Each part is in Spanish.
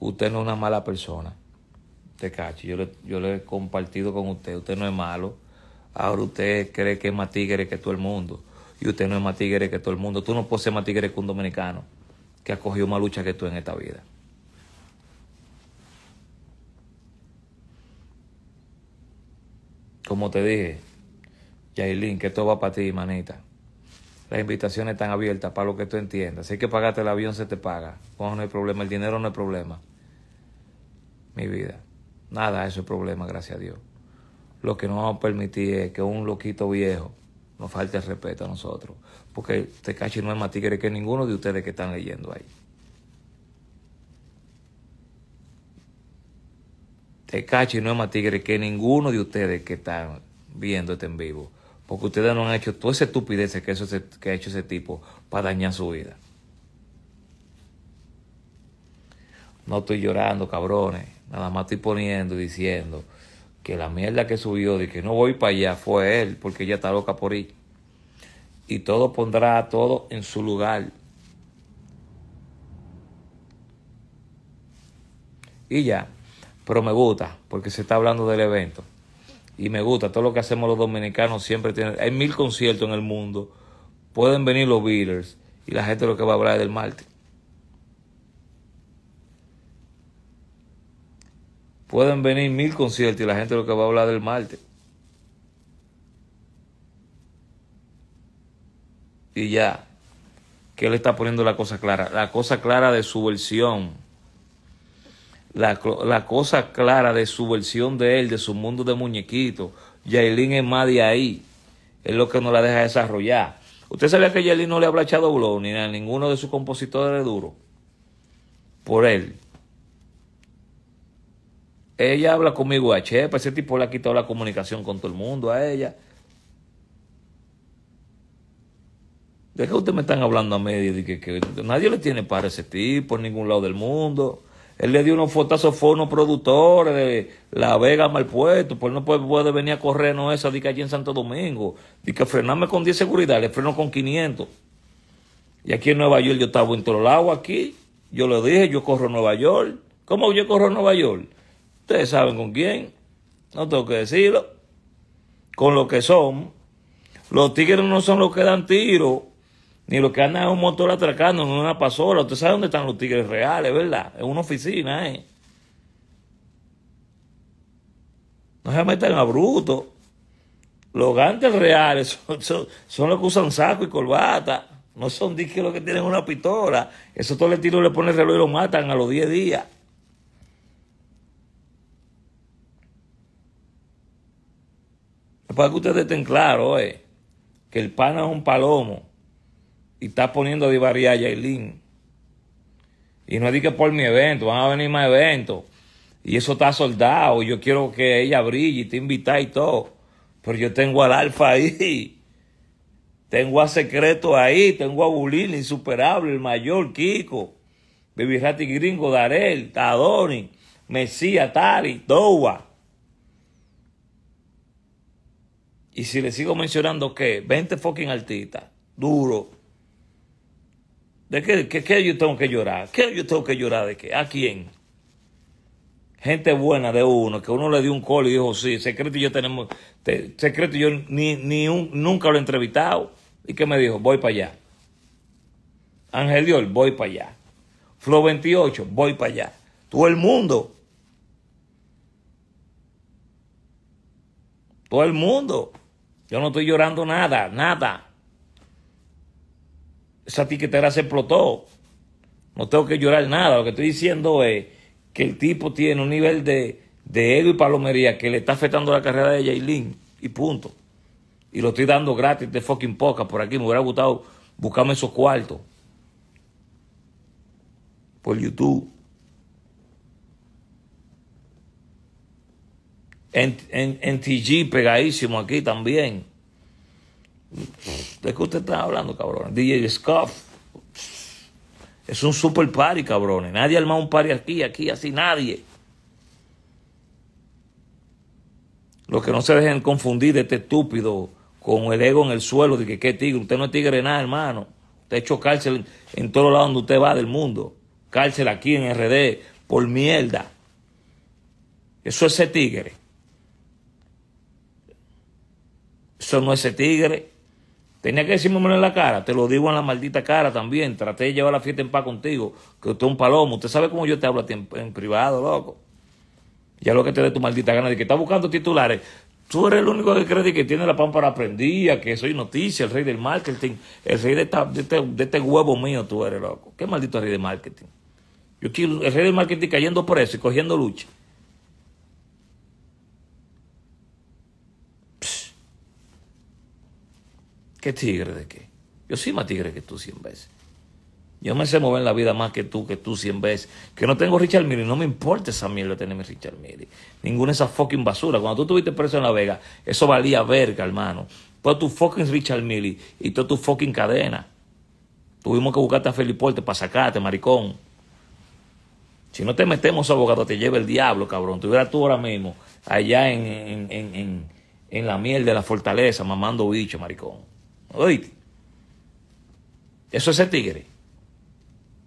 usted no es una mala persona. te cacho, yo le he compartido con usted, usted no es malo. Ahora usted cree que es más tigre que todo el mundo. Y usted no es más tigre que todo el mundo. Tú no puedes ser más tigre que un dominicano que ha cogido más lucha que tú en esta vida. Como te dije, Yailin, que esto va para ti, manita las invitaciones están abiertas para lo que tú entiendas. Si hay que pagarte el avión, se te paga. no hay problema, el dinero no es problema. Mi vida. Nada, eso es problema, gracias a Dios. Lo que no vamos a permitir es que un loquito viejo nos falte el respeto a nosotros. Porque te este cacho no es más tigre que ninguno de ustedes que están leyendo ahí. Te este cacho no es más tigre que ninguno de ustedes que están viendo este en vivo. Porque ustedes no han hecho toda esa estupidez que, ha hecho ese tipo para dañar su vida. No estoy llorando, cabrones. Nada más estoy poniendo y diciendo que la mierda que subió de que no voy para allá fue él, porque ella está loca por ir. Y todo pondrá todo en su lugar. Y ya, pero me gusta, porque se está hablando del evento y me gusta, todo lo que hacemos los dominicanos siempre tiene, hay mil conciertos en el mundo, pueden venir los beaters y la gente lo que va a hablar es del Marte. Pueden venir mil conciertos y la gente lo que va a hablar del Marte. Y ya, que él está poniendo la cosa clara, la cosa clara de su versión la, cosa clara de su versión de él, de su mundo de muñequito. Yailin es más de ahí. Es lo que no la deja desarrollar. ¿Usted sabía que Yailin no le habla a Chado Blow ni a ninguno de sus compositores duro? Por él. Ella habla conmigo a Chepa, ese tipo le ha quitado la comunicación con todo el mundo, a ella. ¿De qué ustedes me están hablando a medio? que, nadie le tiene para ese tipo en ningún lado del mundo. Él le dio unos fotazos a unos productores de La Vega mal puesto, pues no puede, venir a correr, no esa, di que allí en Santo Domingo, di que frenarme con 10 seguridad, le freno con 500. Y aquí en Nueva York yo estaba en todos lados aquí, yo le dije, yo corro Nueva York. ¿Cómo yo corro Nueva York? Ustedes saben con quién, no tengo que decirlo, con lo que son. Los tigres no son los que dan tiro, ni lo que anda es un motor atracando en una pasola. Usted sabe dónde están los tigres reales, ¿verdad? En una oficina, ¿eh? No se metan a bruto. Los gantes reales son, los que usan saco y corbata. No son disques los que tienen una pistola. Eso todo le tiro le pone el reloj y lo matan a los 10 días. Para que ustedes estén claros, eh, que el pana es un palomo y está poniendo a divaría a Yailin. Y no es que por mi evento, van a venir más eventos. Y eso está soldado. Yo quiero que ella brille y te invita y todo. Pero yo tengo al Alfa ahí. Tengo a Secreto ahí. Tengo a Bulín, Insuperable, el mayor Kiko. Baby Gringo, Darel, Tadoni, Mesía, Tari, Dowa. Y si le sigo mencionando que 20 fucking artistas, duro. ¿De qué, qué, yo tengo que llorar? ¿Qué yo tengo que llorar de qué? ¿A quién? Gente buena de uno, que uno le dio un call y dijo, sí, secreto yo tenemos, secreto yo ni, ni un, nunca lo he entrevistado. ¿Y qué me dijo? Voy para allá. Ángel Dios, voy para allá. Flow 28, voy para allá. Todo el mundo. Todo el mundo. Yo no estoy llorando nada, nada esa tiquetera se explotó. No tengo que llorar nada. Lo que estoy diciendo es que el tipo tiene un nivel de, de ego y palomería que le está afectando la carrera de Jailin. Y punto. Y lo estoy dando gratis de fucking poca por aquí. Me hubiera gustado buscarme esos cuartos. Por YouTube. En, en TG pegadísimo aquí también. ¿De qué usted está hablando, cabrón DJ Scoff. Es un super party, cabrones. Nadie arma un party aquí, aquí, así, nadie. Los que no se dejen confundir de este estúpido con el ego en el suelo, de que qué tigre, usted no es tigre nada, hermano. Usted ha hecho cárcel en todos lados donde usted va del mundo. Cárcel aquí en RD por mierda. Eso es ese tigre. Eso no es ese tigre. Tenía que decirme en la cara, te lo digo en la maldita cara también. Traté de llevar la fiesta en paz contigo, que usted es un palomo. Usted sabe cómo yo te hablo a ti en, privado, loco. Ya lo que te dé tu maldita gana de que está buscando titulares. Tú eres el único que cree que tiene la pámpara prendida, que soy noticia, el rey del marketing, el rey este, de, este, huevo mío, tú eres loco. ¿Qué maldito rey de marketing? Yo quiero el rey del marketing cayendo preso y cogiendo lucha. ¿Qué tigre de qué? Yo soy más tigre que tú cien veces. Yo me sé mover en la vida más que tú, que tú cien veces. Que no tengo Richard Milley no me importa esa mierda tener mi Richard Milley Ninguna de esas fucking basura. Cuando tú estuviste preso en La Vega, eso valía verga, hermano. Todo tu fucking Richard Milley y toda tu fucking cadena. Tuvimos que buscarte a Porte para sacarte, maricón. Si no te metemos, abogado, te lleva el diablo, cabrón. Tuviera tú ahora mismo allá en, en, en la miel de la fortaleza, mamando bicho, maricón. Oíste. Eso es el tigre.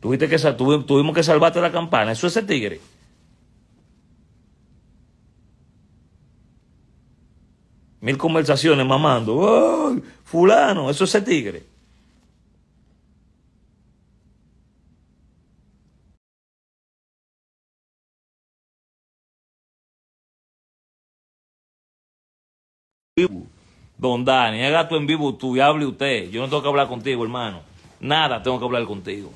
Tuviste que, tuvimos que salvarte la campana. Eso es el tigre. Mil conversaciones mamando. fulano, eso es ese tigre. Don Dani, haga tú en vivo tú y hable usted. Yo no tengo que hablar contigo, hermano. Nada tengo que hablar contigo.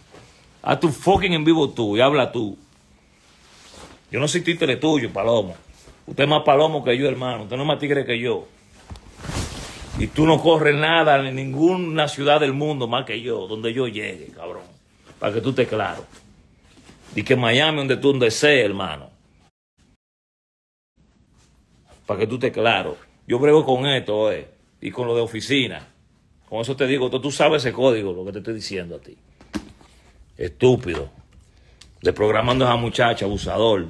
Haz tu fucking en vivo tú y habla tú. Yo no soy títere tuyo, palomo. Usted es más palomo que yo, hermano. Usted no es más tigre que yo. Y tú no corres nada en ninguna ciudad del mundo más que yo, donde yo llegue, cabrón. Para que tú te claro. Y que Miami, donde tú donde hermano. Para que tú estés claro. Yo brego con esto, eh y con lo de oficina. Con eso te digo, tú, sabes ese código, lo que te estoy diciendo a ti. Estúpido. Desprogramando a esa muchacha, abusador.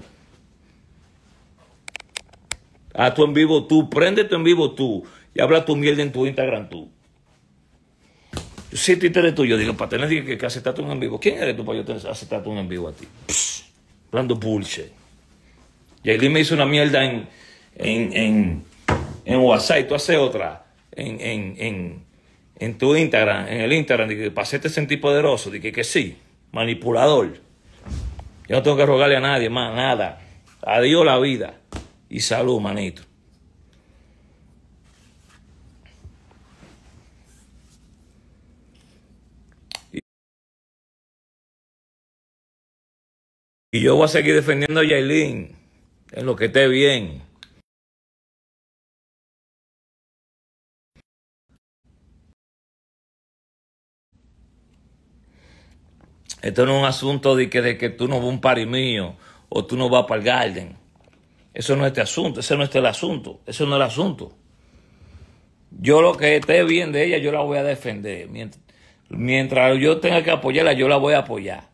Haz tu en vivo tú, prende tu en vivo tú y habla tu mierda en tu Instagram tú. Si tú te tú, yo digo, para tener que, que aceptarte un en vivo. ¿Quién eres tú para yo aceptarte un en vivo a ti? Hablando hablando bullshit. ahí me hizo una mierda en, en, en, en WhatsApp y tú haces otra en, en, en, en tu Instagram, en el Instagram, de que para hacerte sentir poderoso, de que, sí, manipulador. Yo no tengo que rogarle a nadie más, nada. Adiós la vida y salud, manito. Y yo voy a seguir defendiendo a Yailin en lo que esté bien. Esto no es un asunto de que, de que tú no vas a un pari mío o tú no vas para el garden. Eso no es este asunto, ese no es el asunto, eso no es el asunto. Yo lo que esté bien de ella, yo la voy a defender. Mientras, mientras yo tenga que apoyarla, yo la voy a apoyar.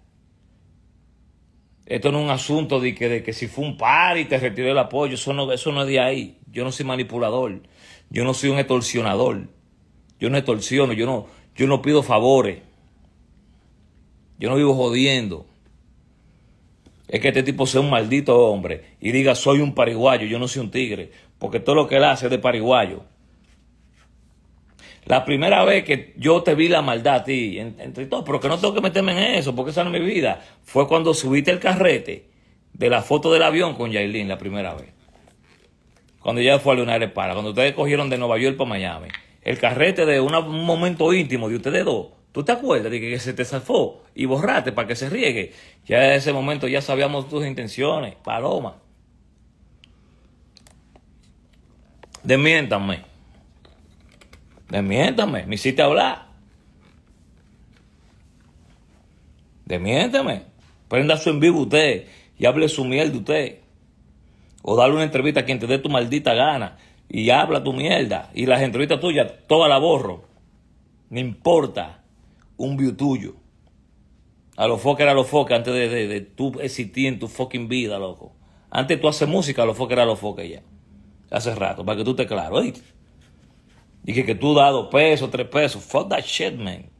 Esto no es un asunto de que, de que si fue un par y te retiró el apoyo, eso no, eso no es de ahí. Yo no soy manipulador, yo no soy un extorsionador, yo no extorsiono, yo no, yo no pido favores. Yo no vivo jodiendo. Es que este tipo sea un maldito hombre y diga soy un pariguayo, yo no soy un tigre, porque todo lo que él hace es de pariguayo. La primera vez que yo te vi la maldad a ti, entre todos, pero que no tengo que meterme en eso, porque esa no es mi vida, fue cuando subiste el carrete de la foto del avión con Yailin la primera vez. Cuando ella fue a Leonardo Para, cuando ustedes cogieron de Nueva York para Miami. El carrete de un momento íntimo de ustedes dos Tú te acuerdas de que se te zafó y borraste para que se riegue. Ya en ese momento ya sabíamos tus intenciones, paloma. Desmiéntame. Desmiéntame. Me hiciste hablar. Desmiéntame. Prenda su en vivo usted y hable su mierda usted. O dale una entrevista a quien te dé tu maldita gana y habla tu mierda. Y las entrevistas tuyas, toda la borro. No importa un view tuyo. A los foca era a los antes de, de, de tú existir en tu fucking vida, loco. Antes tú haces música, a los foca era lo los ya. Hace rato, para que tú te claro, Dije Y que, que tú das dos pesos, tres pesos. Fuck that shit, man.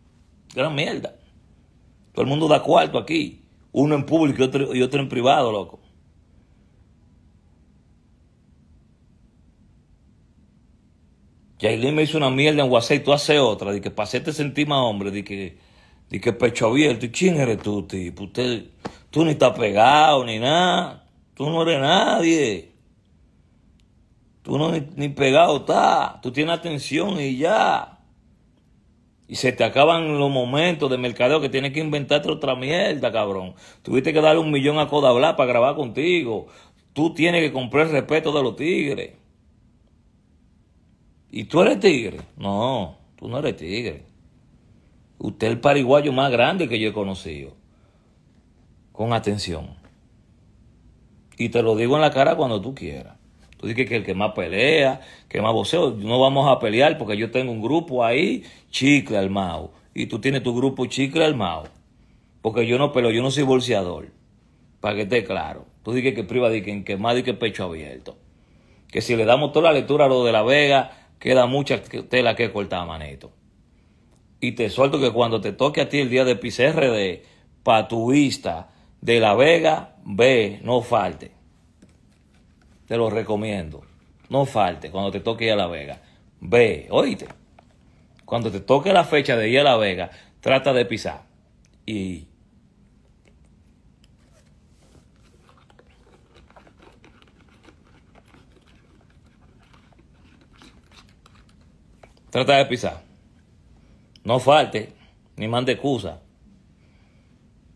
Gran mierda. Todo el mundo da cuarto aquí. Uno en público y otro, y otro en privado, loco. Yailin me hizo una mierda en WhatsApp y tú haces otra. que pasé este sentí más hombre. Dije, que pecho abierto. ¿Y quién eres tú, tipo? Usted, tú ni estás pegado ni nada. Tú no eres nadie. Tú no ni, pegado estás. Tú tienes atención y ya. Y se te acaban los momentos de mercadeo que tienes que inventarte otra mierda, cabrón. Tuviste que darle un millón a Codabla para grabar contigo. Tú tienes que comprar el respeto de los tigres. ¿Y tú eres tigre? No, tú no eres tigre. Usted es el pariguayo más grande que yo he conocido. Con atención. Y te lo digo en la cara cuando tú quieras. Tú dices que el que más pelea, que más voceo, no vamos a pelear porque yo tengo un grupo ahí, chicle al mao. Y tú tienes tu grupo chicle al mao. Porque yo no peleo, yo no soy bolseador. Para que esté claro. Tú dices que priva, de que más y que pecho abierto. Que si le damos toda la lectura a lo de la Vega, Queda mucha tela que cortar, manito. Y te suelto que cuando te toque a ti el día de PCR de Patuista de La Vega, ve, no falte. Te lo recomiendo. No falte cuando te toque ir a La Vega. Ve, oíste. Cuando te toque la fecha de ir a La Vega, trata de pisar. Y Trata de pisar. No falte, ni mande excusa.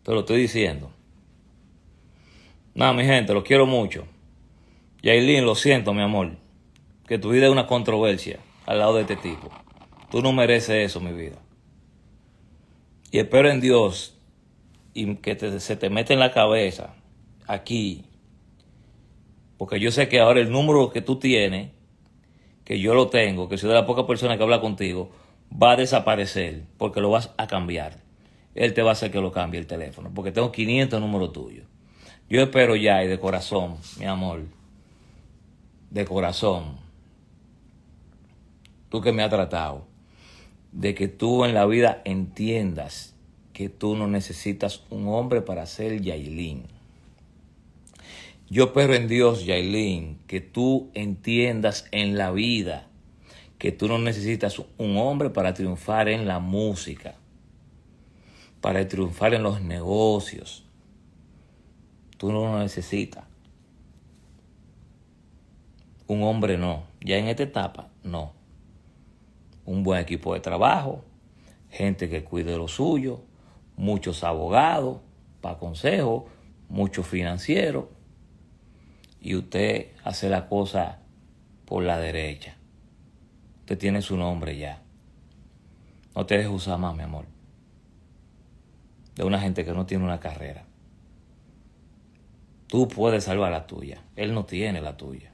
Te lo estoy diciendo. Nada, mi gente, lo quiero mucho. Y lo siento, mi amor. Que tu vida es una controversia al lado de este tipo. Tú no mereces eso, mi vida. Y espero en Dios y que se te mete en la cabeza aquí. Porque yo sé que ahora el número que tú tienes que yo lo tengo, que soy de la poca persona que habla contigo, va a desaparecer porque lo vas a cambiar. Él te va a hacer que lo cambie el teléfono porque tengo 500 números tuyos. Yo espero ya y de corazón, mi amor, de corazón, tú que me has tratado, de que tú en la vida entiendas que tú no necesitas un hombre para ser Yailin. Yo espero en Dios, Yailin, que tú entiendas en la vida que tú no necesitas un hombre para triunfar en la música, para triunfar en los negocios. Tú no lo necesitas. Un hombre no. Ya en esta etapa, no. Un buen equipo de trabajo, gente que cuide lo suyo, muchos abogados para consejos, muchos financieros, y usted hace la cosa por la derecha. Usted tiene su nombre ya. No te dejes usar más, mi amor. De una gente que no tiene una carrera. Tú puedes salvar la tuya. Él no tiene la tuya.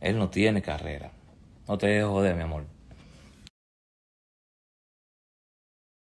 Él no tiene carrera. No te dejes joder, mi amor.